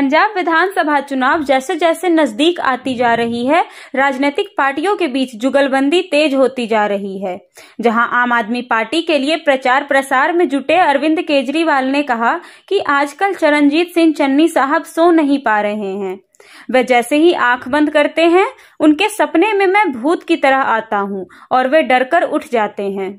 पंजाब विधानसभा चुनाव जैसे जैसे नजदीक आती जा रही है राजनीतिक पार्टियों के बीच जुगलबंदी तेज होती जा रही है जहां आम आदमी पार्टी के लिए प्रचार प्रसार में जुटे अरविंद केजरीवाल ने कहा कि आजकल चरणजीत सिंह चन्नी साहब सो नहीं पा रहे हैं वे जैसे ही आंख बंद करते हैं उनके सपने में मैं भूत की तरह आता हूं और वे डरकर उठ जाते हैं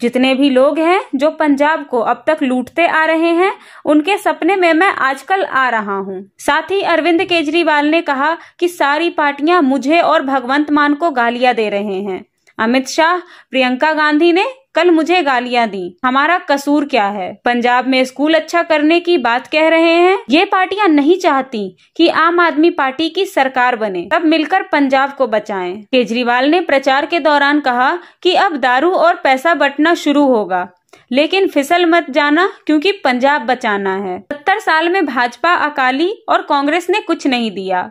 जितने भी लोग हैं जो पंजाब को अब तक लूटते आ रहे हैं उनके सपने में मैं आजकल आ रहा हूं। साथ ही अरविंद केजरीवाल ने कहा कि सारी पार्टियां मुझे और भगवंत मान को गालियां दे रहे हैं अमित शाह प्रियंका गांधी ने कल मुझे गालियां दी हमारा कसूर क्या है पंजाब में स्कूल अच्छा करने की बात कह रहे हैं ये पार्टियां नहीं चाहती कि आम आदमी पार्टी की सरकार बने तब मिलकर पंजाब को बचाएं। केजरीवाल ने प्रचार के दौरान कहा कि अब दारू और पैसा बटना शुरू होगा लेकिन फिसल मत जाना क्योंकि पंजाब बचाना है सत्तर साल में भाजपा अकाली और कांग्रेस ने कुछ नहीं दिया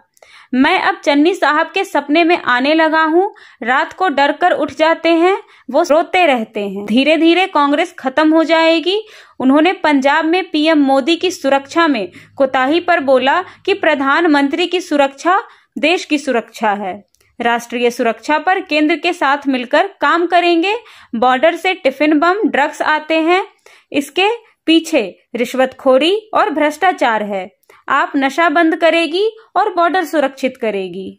मैं अब चन्नी साहब के सपने में आने लगा हूँ रात को डर कर उठ जाते हैं वो रोते रहते हैं धीरे धीरे कांग्रेस खत्म हो जाएगी उन्होंने पंजाब में पीएम मोदी की सुरक्षा में कोताही पर बोला कि प्रधानमंत्री की सुरक्षा देश की सुरक्षा है राष्ट्रीय सुरक्षा पर केंद्र के साथ मिलकर काम करेंगे बॉर्डर से टिफिन बम ड्रग्स आते हैं इसके पीछे रिश्वतखोरी और भ्रष्टाचार है आप नशा बंद करेगी और बॉर्डर सुरक्षित करेगी